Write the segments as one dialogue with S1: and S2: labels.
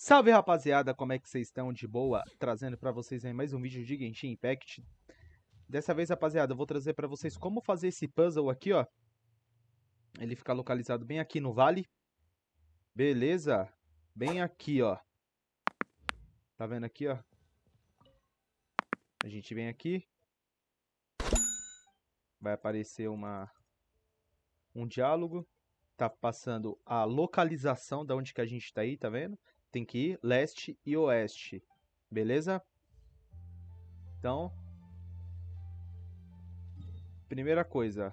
S1: Salve rapaziada, como é que vocês estão de boa? Trazendo para vocês aí mais um vídeo de Genshin Impact. Dessa vez, rapaziada, eu vou trazer para vocês como fazer esse puzzle aqui, ó. Ele fica localizado bem aqui no vale. Beleza? Bem aqui, ó. Tá vendo aqui, ó? A gente vem aqui. Vai aparecer uma um diálogo. Tá passando a localização da onde que a gente tá aí, tá vendo? tem que ir leste e oeste, beleza? Então, primeira coisa,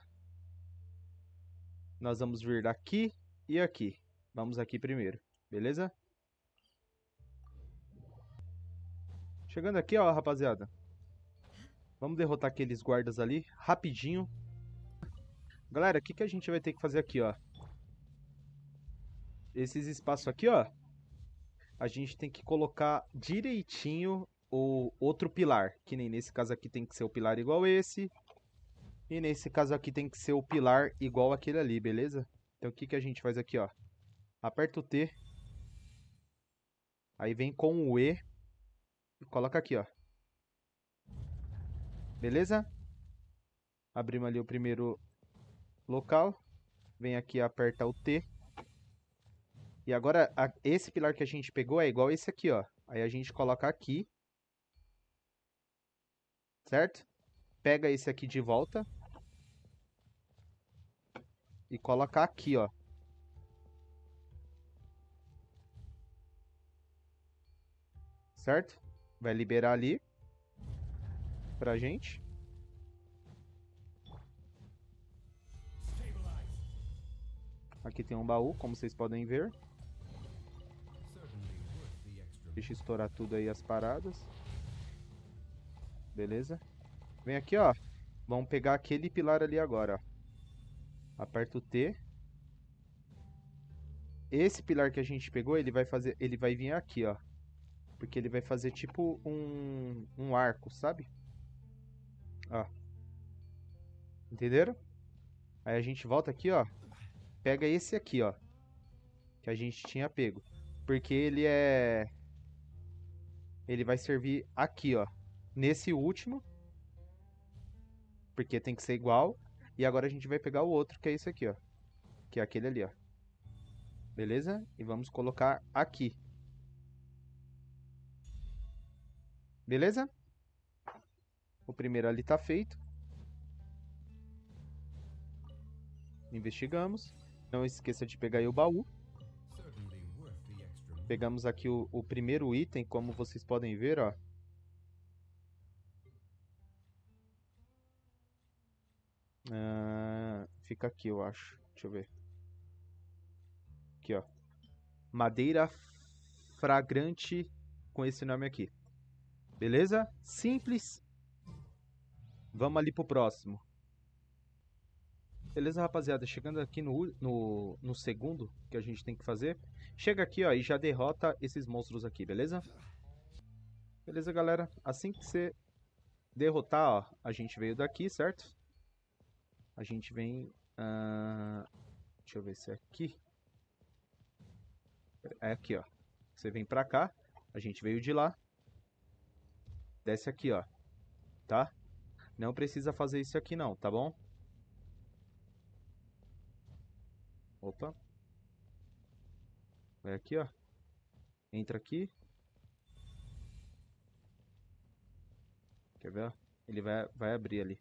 S1: nós vamos vir daqui e aqui. Vamos aqui primeiro, beleza? Chegando aqui, ó, rapaziada. Vamos derrotar aqueles guardas ali, rapidinho. Galera, o que, que a gente vai ter que fazer aqui, ó? Esses espaços aqui, ó, a gente tem que colocar direitinho o outro pilar, que nem nesse caso aqui tem que ser o pilar igual esse, e nesse caso aqui tem que ser o pilar igual aquele ali, beleza? Então o que, que a gente faz aqui, ó? Aperta o T, aí vem com o E e coloca aqui, ó. Beleza? Abrimos ali o primeiro local, vem aqui aperta o T, e agora, a, esse pilar que a gente pegou é igual esse aqui, ó. Aí a gente coloca aqui. Certo? Pega esse aqui de volta. E coloca aqui, ó. Certo? Vai liberar ali. Pra gente. Aqui tem um baú, como vocês podem ver. Deixa estourar tudo aí as paradas. Beleza? Vem aqui, ó. Vamos pegar aquele pilar ali agora, ó. Aperta o T. Esse pilar que a gente pegou, ele vai fazer, ele vai vir aqui, ó. Porque ele vai fazer tipo um, um arco, sabe? Ó. Entenderam? Aí a gente volta aqui, ó. Pega esse aqui, ó. Que a gente tinha pego. Porque ele é ele vai servir aqui, ó, nesse último, porque tem que ser igual. E agora a gente vai pegar o outro, que é esse aqui, ó, que é aquele ali, ó. Beleza? E vamos colocar aqui. Beleza? O primeiro ali tá feito. Investigamos. Não esqueça de pegar aí o baú. Pegamos aqui o, o primeiro item, como vocês podem ver, ó. Uh, fica aqui, eu acho. Deixa eu ver. Aqui, ó. Madeira fragrante com esse nome aqui. Beleza? Simples. Vamos ali pro próximo. Beleza, rapaziada? Chegando aqui no, no, no, segundo que a gente tem que fazer. Chega aqui, ó, e já derrota esses monstros aqui, beleza? Beleza, galera? Assim que você derrotar, ó, a gente veio daqui, certo? A gente vem... Uh... Deixa eu ver se é aqui. É aqui, ó. Você vem pra cá, a gente veio de lá. Desce aqui, ó. Tá? Não precisa fazer isso aqui não, tá bom? Opa. Vai é aqui, ó. Entra aqui. Quer ver, Ele vai, vai abrir ali.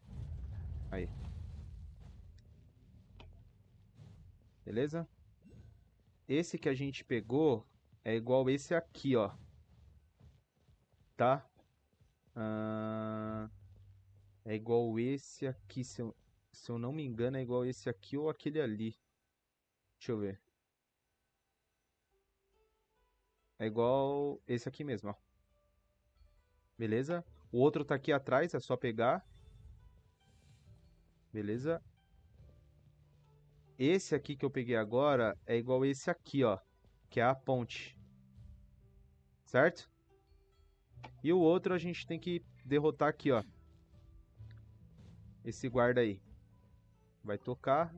S1: Aí. Beleza? Esse que a gente pegou é igual esse aqui, ó. Tá? Ah, é igual esse aqui, se eu, se eu não me engano, é igual esse aqui ou aquele ali. Deixa eu ver. É igual esse aqui mesmo, ó. Beleza? O outro tá aqui atrás, é só pegar. Beleza? Esse aqui que eu peguei agora é igual esse aqui, ó. Que é a ponte. Certo? E o outro a gente tem que derrotar aqui, ó. Esse guarda aí. Vai tocar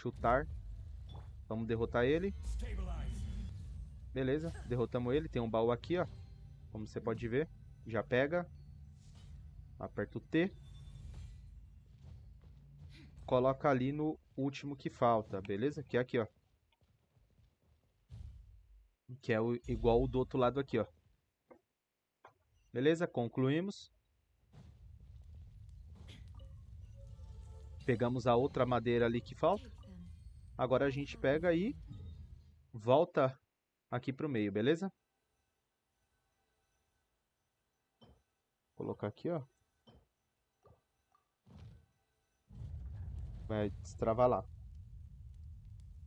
S1: chutar. Vamos derrotar ele. Beleza, derrotamos ele. Tem um baú aqui, ó. Como você pode ver. Já pega. Aperta o T. Coloca ali no último que falta, beleza? Que é aqui, ó. Que é o, igual o do outro lado aqui, ó. Beleza, concluímos. Pegamos a outra madeira ali que falta. Agora a gente pega e volta aqui para o meio, beleza? Vou colocar aqui, ó. Vai destravar lá.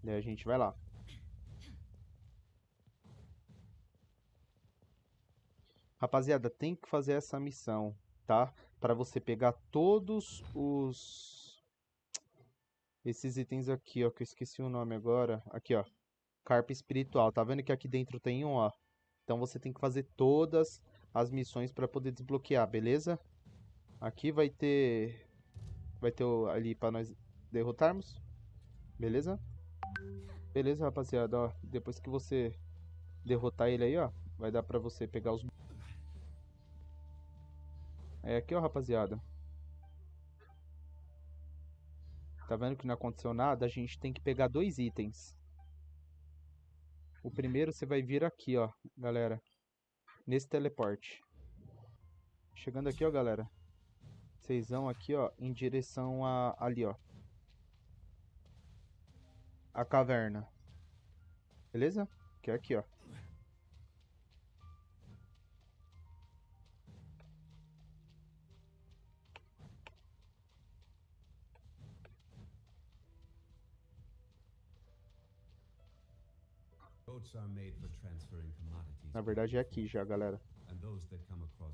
S1: Daí a gente vai lá. Rapaziada, tem que fazer essa missão, tá? Para você pegar todos os esses itens aqui, ó, que eu esqueci o nome agora. Aqui, ó. Carpa espiritual. Tá vendo que aqui dentro tem um, ó. Então você tem que fazer todas as missões para poder desbloquear, beleza? Aqui vai ter... Vai ter ali para nós derrotarmos. Beleza? Beleza, rapaziada, ó. Depois que você derrotar ele aí, ó. Vai dar pra você pegar os... É aqui, ó, rapaziada. Tá vendo que não aconteceu nada? A gente tem que pegar dois itens. O primeiro você vai vir aqui, ó, galera. Nesse teleporte. Chegando aqui, ó, galera. Vocês vão aqui, ó, em direção a ali, ó. A caverna. Beleza? Que é aqui, ó. Na verdade é aqui já, galera.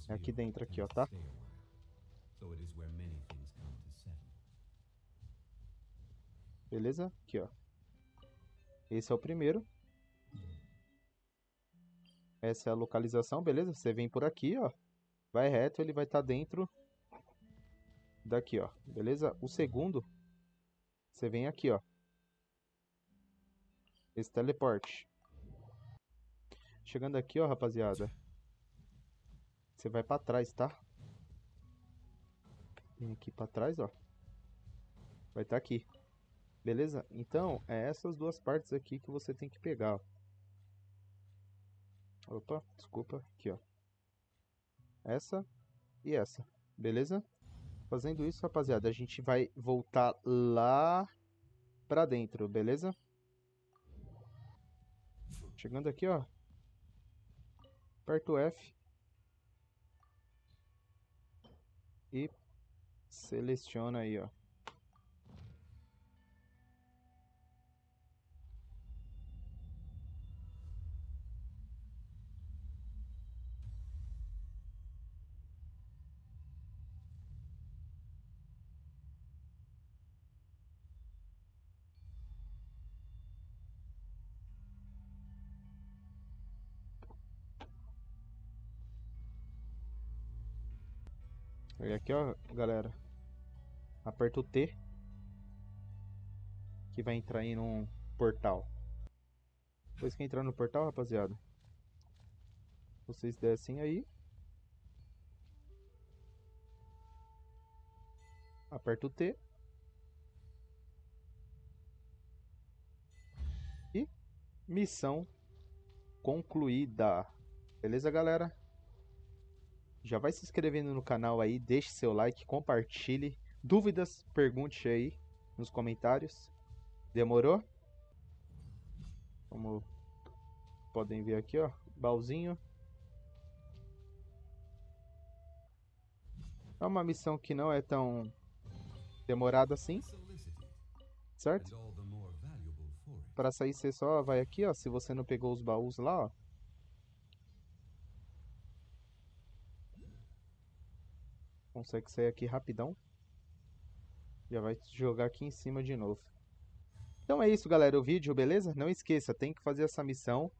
S1: É aqui dentro aqui, ó, tá? Beleza? Aqui, ó. Esse é o primeiro. Essa é a localização, beleza? Você vem por aqui, ó. Vai reto, ele vai estar tá dentro daqui, ó. Beleza? O segundo, você vem aqui, ó. Esse teleporte. Chegando aqui, ó, rapaziada. Você vai pra trás, tá? Vem aqui pra trás, ó. Vai estar tá aqui. Beleza? Então, é essas duas partes aqui que você tem que pegar, ó. Opa, desculpa. Aqui, ó. Essa e essa. Beleza? Fazendo isso, rapaziada, a gente vai voltar lá pra dentro, beleza? Chegando aqui, ó aperto F e seleciona aí, ó. E aqui, ó, galera. Aperta o T. Que vai entrar aí num portal. Depois que entrar no portal, rapaziada. Vocês descem aí. Aperta o T. E missão concluída. Beleza, galera? já vai se inscrevendo no canal aí, deixe seu like, compartilhe. Dúvidas, pergunte aí nos comentários. Demorou? Como podem ver aqui, ó, baúzinho. É uma missão que não é tão demorada assim. Certo? Para sair você só vai aqui, ó, se você não pegou os baús lá, ó. Consegue sair aqui rapidão. Já vai jogar aqui em cima de novo. Então é isso, galera. O vídeo, beleza? Não esqueça, tem que fazer essa missão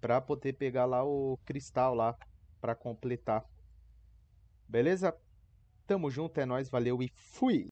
S1: para poder pegar lá o cristal lá para completar. Beleza? Tamo junto, é nóis, valeu e fui!